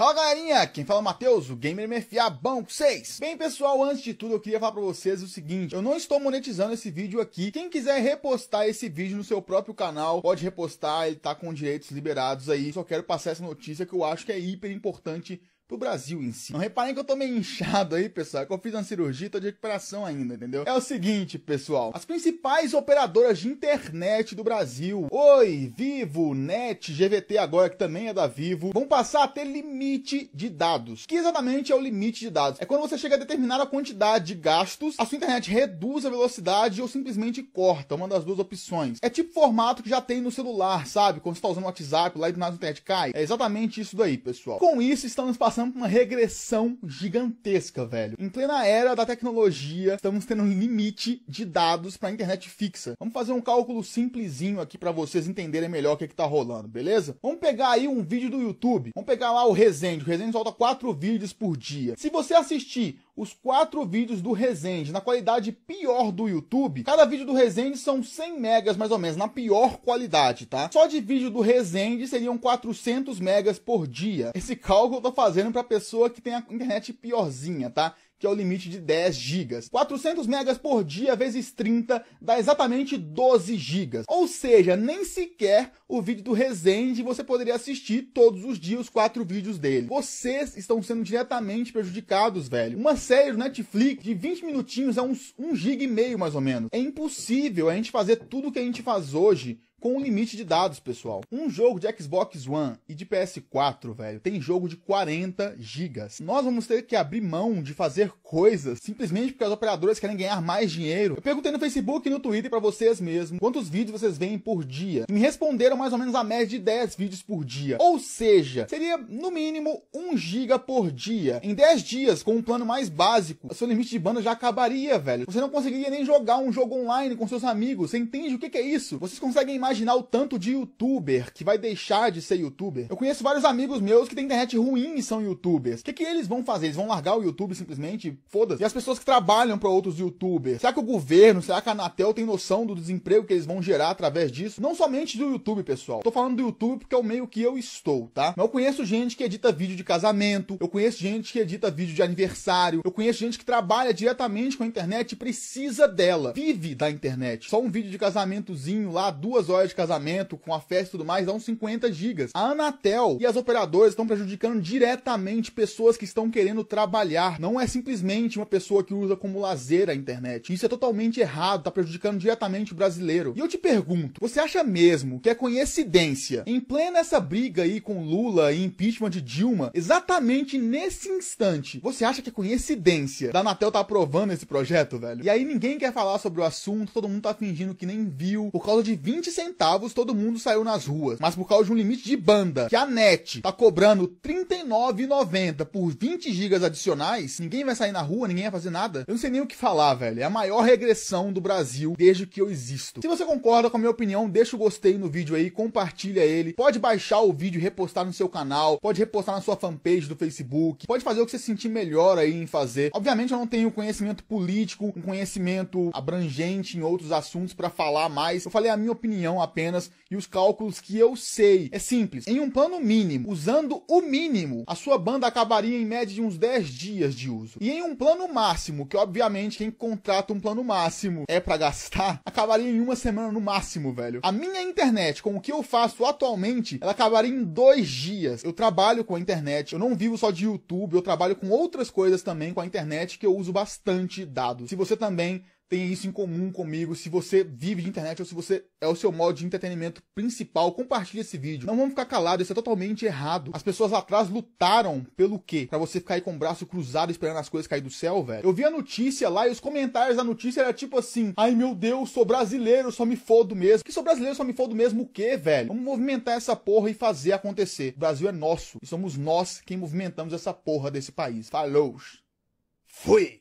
Fala galerinha, quem fala é o Matheus, o Gamer MFA bom com vocês? Bem pessoal, antes de tudo eu queria falar pra vocês o seguinte, eu não estou monetizando esse vídeo aqui, quem quiser repostar esse vídeo no seu próprio canal, pode repostar, ele tá com direitos liberados aí, só quero passar essa notícia que eu acho que é hiper importante pro Brasil em si. Não reparem que eu tô meio inchado aí, pessoal, é que eu fiz uma cirurgia e tô de recuperação ainda, entendeu? É o seguinte, pessoal, as principais operadoras de internet do Brasil, Oi, Vivo, Net, GVT agora, que também é da Vivo, vão passar a ter limite de dados. Que exatamente é o limite de dados? É quando você chega a determinada quantidade de gastos, a sua internet reduz a velocidade ou simplesmente corta, uma das duas opções. É tipo formato que já tem no celular, sabe? Quando você tá usando o WhatsApp, lá e do nada a internet cai. É exatamente isso daí, pessoal. Com isso, estamos passando por uma regressão gigantesca, velho. Em plena era da tecnologia, estamos tendo um limite de dados para a internet fixa. Vamos fazer um cálculo simplesinho aqui para vocês entenderem melhor o que, é está rolando, beleza? Vamos pegar aí um vídeo do YouTube. Vamos pegar lá o Resende. O Resende solta quatro vídeos por dia. Se você assistir os quatro vídeos do Resende na qualidade pior do YouTube. Cada vídeo do Resende são 100 megas mais ou menos, na pior qualidade, tá? Só de vídeo do Resende seriam 400 megas por dia. Esse cálculo eu tô fazendo pra pessoa que tem a internet piorzinha, tá? que é o limite de 10 GB. 400 megas por dia vezes 30 dá exatamente 12 GB. Ou seja, nem sequer o vídeo do Resende você poderia assistir todos os dias os quatro vídeos dele. Vocês estão sendo diretamente prejudicados, velho. Uma série do Netflix de 20 minutinhos é uns 1 GB e meio mais ou menos. É impossível a gente fazer tudo o que a gente faz hoje com um limite de dados, pessoal. Um jogo de Xbox One e de PS4, velho, tem jogo de 40 gigas. Nós vamos ter que abrir mão de fazer coisas simplesmente porque as operadoras querem ganhar mais dinheiro. Eu perguntei no Facebook e no Twitter para vocês mesmos quantos vídeos vocês veem por dia. Me responderam mais ou menos a média de 10 vídeos por dia. Ou seja, seria no mínimo 1 giga por dia. Em 10 dias, com um plano mais básico, o seu limite de banda já acabaria, velho. Você não conseguiria nem jogar um jogo online com seus amigos. Você entende o que é isso? Vocês conseguem mais imaginar o tanto de youtuber que vai deixar de ser youtuber. Eu conheço vários amigos meus que têm internet ruim e são youtubers. O que, que eles vão fazer? Eles vão largar o YouTube simplesmente? Foda-se. E as pessoas que trabalham para outros youtubers? Será que o governo, será que a Anatel tem noção do desemprego que eles vão gerar através disso? Não somente do YouTube, pessoal. Tô falando do YouTube porque é o meio que eu estou, tá? Mas eu conheço gente que edita vídeo de casamento, eu conheço gente que edita vídeo de aniversário, eu conheço gente que trabalha diretamente com a internet e precisa dela. Vive da internet. Só um vídeo de casamentozinho lá, duas horas história de casamento, com a festa e tudo mais, dá uns 50 gigas. A Anatel e as operadoras estão prejudicando diretamente pessoas que estão querendo trabalhar. Não é simplesmente uma pessoa que usa como lazer a internet. Isso é totalmente errado, tá prejudicando diretamente o brasileiro. E eu te pergunto, você acha mesmo que é coincidência em plena essa briga aí com Lula e impeachment de Dilma, exatamente nesse instante, você acha que é coincidência da Anatel tá aprovando esse projeto, velho? E aí ninguém quer falar sobre o assunto, todo mundo tá fingindo que nem viu, por causa de 20 centavos centavos, todo mundo saiu nas ruas. Mas por causa de um limite de banda, que a NET tá cobrando R$ 39,90 por 20 gigas adicionais, ninguém vai sair na rua, ninguém vai fazer nada. Eu não sei nem o que falar, velho. É a maior regressão do Brasil desde que eu existo. Se você concorda com a minha opinião, deixa o gostei no vídeo aí, compartilha ele. Pode baixar o vídeo e repostar no seu canal, pode repostar na sua fanpage do Facebook, pode fazer o que você sentir melhor aí em fazer. Obviamente eu não tenho conhecimento político, um conhecimento abrangente em outros assuntos para falar mais. Eu falei a minha opinião apenas e os cálculos que eu sei. É simples. Em um plano mínimo, usando o mínimo, a sua banda acabaria em média de uns 10 dias de uso. E em um plano máximo, que obviamente quem contrata um plano máximo é para gastar, acabaria em uma semana no máximo, velho. A minha internet, com o que eu faço atualmente, ela acabaria em dois dias. Eu trabalho com a internet, eu não vivo só de YouTube, eu trabalho com outras coisas também com a internet que eu uso bastante dados. Se você também tenha isso em comum comigo. Se você vive de internet ou se você é o seu modo de entretenimento principal, compartilhe esse vídeo. Não vamos ficar calados, isso é totalmente errado. As pessoas lá atrás lutaram pelo quê? Pra você ficar aí com o braço cruzado esperando as coisas cair do céu, velho. Eu vi a notícia lá e os comentários da notícia era tipo assim: ai meu Deus, sou brasileiro, só me fodo mesmo. Que sou brasileiro, só me fodo mesmo o quê, velho? Vamos movimentar essa porra e fazer acontecer. O Brasil é nosso e somos nós quem movimentamos essa porra desse país. Falou! Fui!